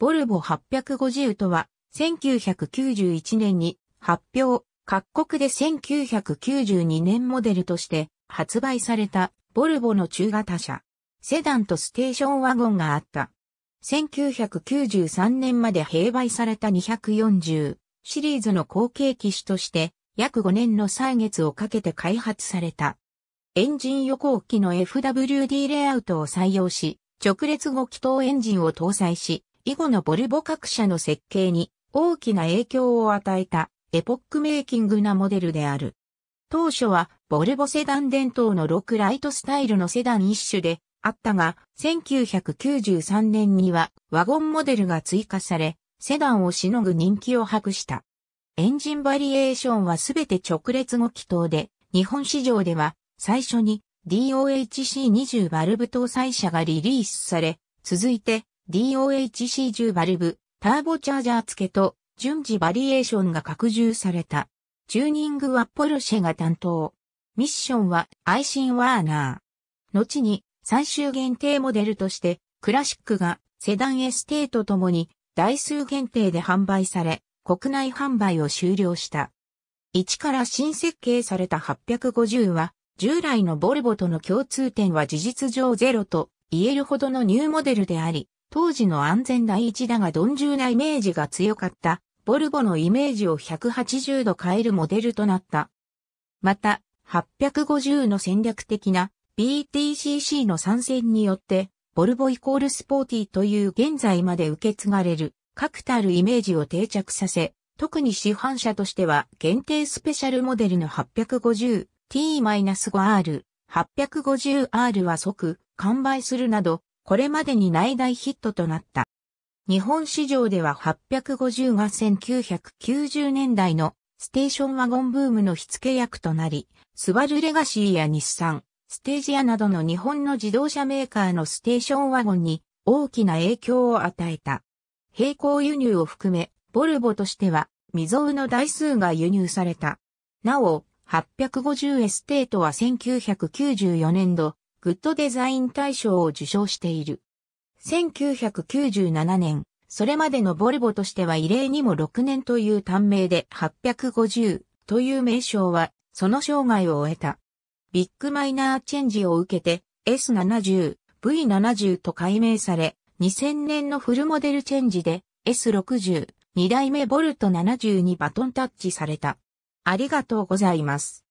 ボルボ850とは、1991年に発表、各国で1992年モデルとして発売されたボルボの中型車。セダンとステーションワゴンがあった。1993年まで併売された240シリーズの後継機種として約5年の歳月をかけて開発された。エンジン横置きの FWD レイアウトを採用し、直列5気筒エンジンを搭載し、以後のボルボ各社の設計に大きな影響を与えたエポックメイキングなモデルである。当初はボルボセダン伝統の6ライトスタイルのセダン一種であったが、1993年にはワゴンモデルが追加され、セダンをしのぐ人気を博した。エンジンバリエーションはすべて直列後気筒で、日本市場では最初に DOHC20 バルブ搭載車がリリースされ、続いて DOHC10 バルブ、ターボチャージャー付けと、順次バリエーションが拡充された。チューニングはポルシェが担当。ミッションはアイシンワーナー。後に最終限定モデルとして、クラシックがセダンエステートともに台数限定で販売され、国内販売を終了した。1から新設計された850は、従来のボルボとの共通点は事実上ゼロと言えるほどのニューモデルであり、当時の安全第一だが鈍重なイメージが強かった、ボルボのイメージを180度変えるモデルとなった。また、850の戦略的な BTCC の参戦によって、ボルボイコールスポーティという現在まで受け継がれる、確たるイメージを定着させ、特に市販車としては限定スペシャルモデルの 850T-5R、850R は即完売するなど、これまでに内大ヒットとなった。日本市場では850が1990年代のステーションワゴンブームの火付け役となり、スバルレガシーや日産、ステージアなどの日本の自動車メーカーのステーションワゴンに大きな影響を与えた。並行輸入を含め、ボルボとしては未曾有の台数が輸入された。なお、850エステートは1994年度、グッドデザイン大賞を受賞している。1997年、それまでのボルボとしては異例にも6年という短命で850という名称は、その生涯を終えた。ビッグマイナーチェンジを受けて S70、V70 と改名され、2000年のフルモデルチェンジで S60、2代目ボルト72バトンタッチされた。ありがとうございます。